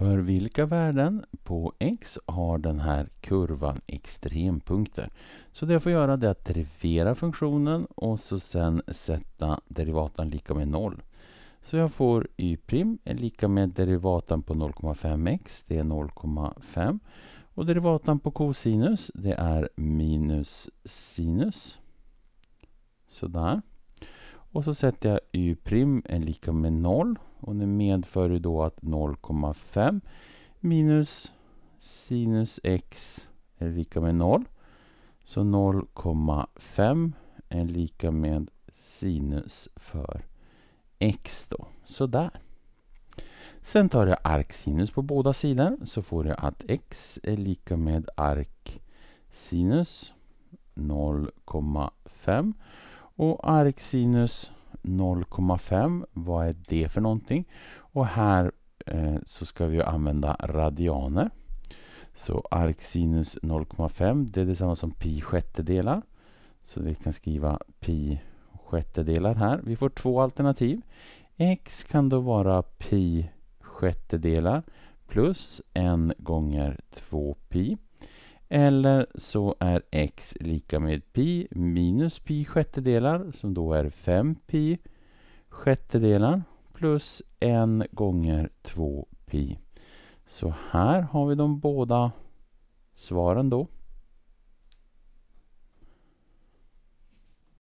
För vilka värden på x har den här kurvan extrempunkter? Så det jag får göra är att derivera funktionen och så sen sätta derivatan lika med 0. Så jag får y' är lika med derivatan på 0,5x, det är 0,5. Och derivatan på kosinus, det är minus sinus. Sådär. Och så sätter jag y' är lika med 0 och det medför ju då att 0,5 minus sinus x är lika med 0. Så 0,5 är lika med sinus för x då. Sådär. Sen tar jag arcsinus på båda sidor så får jag att x är lika med arcsinus 0,5 och arksinus 0,5. Vad är det för någonting? Och här eh, så ska vi använda radianer. Så arcsinus 0,5 det är detsamma som pi sjättedelar. Så vi kan skriva pi sjättedelar här. Vi får två alternativ. x kan då vara pi sjättedelar plus 1 gånger 2 pi. Eller så är x lika med pi minus pi sjättedelar som då är 5 pi sjättedelar plus 1 gånger 2 pi. Så här har vi de båda svaren då.